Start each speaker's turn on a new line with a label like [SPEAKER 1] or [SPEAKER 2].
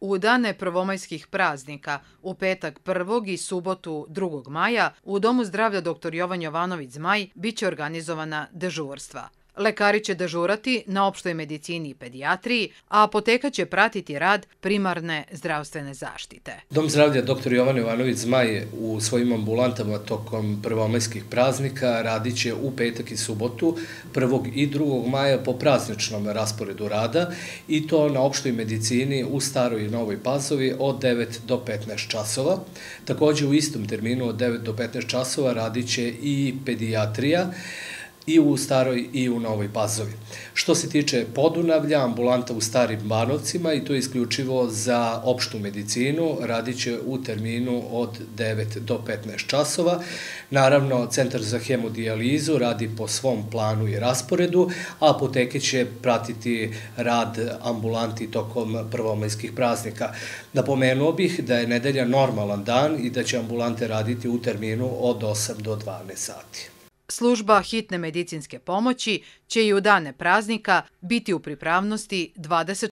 [SPEAKER 1] U dane prvomajskih praznika, u petak 1. i subotu 2. maja, u Domu zdravlja dr. Jovan Jovanović Zmaj biće organizovana dežurstva. Lekari će dežurati na opštoj medicini i pedijatriji, a apoteka će pratiti rad primarne zdravstvene zaštite.
[SPEAKER 2] Dom zdravlja dr. Jovan Jovanović Zmaj u svojim ambulantama tokom prvomajskih praznika radit će u petak i subotu 1. i 2. maja po prazničnom rasporedu rada i to na opštoj medicini u Staroj i Novoj Pazovi od 9 do 15 časova. Takođe u istom terminu od 9 do 15 časova radit će i pedijatrija i u Staroj i u Novoj Pazovi. Što se tiče Podunavlja, ambulanta u Starim Banovcima i to je isključivo za opštu medicinu, radit će u terminu od 9 do 15 časova. Naravno, Centar za hemodijalizu radi po svom planu i rasporedu, a apoteke će pratiti rad ambulanti tokom prvomajskih praznika. Napomenuo bih da je nedelja normalan dan i da će ambulante raditi u terminu od 8 do 12 sati.
[SPEAKER 1] Služba hitne medicinske pomoći će i u dane praznika biti u pripravnosti 24